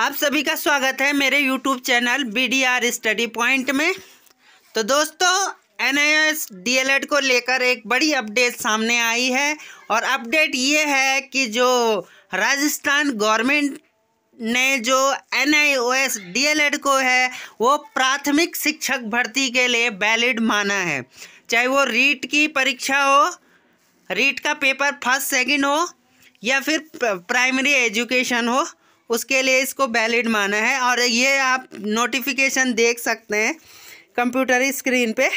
आप सभी का स्वागत है मेरे YouTube channel B D R study point में तो दोस्तों N S D El Ed को लेकर एक बड़ी अपडेट सामने आई है और अपडेट ये है कि जो राजस्थान गवर्नमेंट ने जो N I O S D El Ed को है वो प्राथमिक शिक्षक भर्ती के लिए वैलिड माना है चाहे वो रीट की परीक्षा हो रीट का पेपर फर्स्ट सेकंड हो या फिर प्राइमरी एजुकेशन हो उसके लिए इसको वैलिड माना है और ये आप नोटिफिकेशन देख सकते हैं कंप्यूटर स्क्रीन पे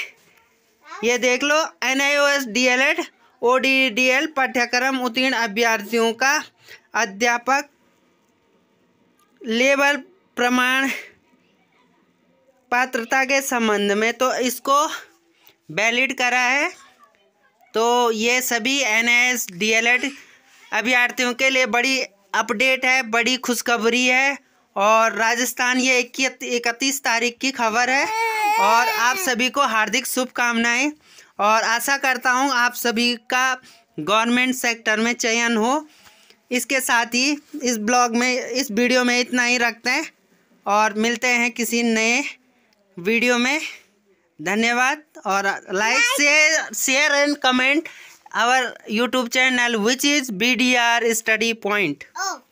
ये देख लो N I O S D El Ed O D D L पाठ्यक्रम उत्तीर्ण अभ्यर्थियों का अध्यापक लेवल प्रमाण पात्रता के संबंध में तो इसको वैलिड करा है तो ये सभी N S D El Ed अभ्यर्थियों के लिए बड़ी अपडेट है बड़ी खुशखबरी है और राजस्थान ये इकतीस तारीख की खबर है और आप सभी को हार्दिक शुभकामनाएं और आशा करता हूँ आप सभी का गवर्नमेंट सेक्टर में चयन हो इसके साथ ही इस ब्लॉग में इस वीडियो में इतना ही रखते हैं और मिलते हैं किसी नए वीडियो में धन्यवाद और like share share and comment our YouTube channel which is BDR Study Point. Oh.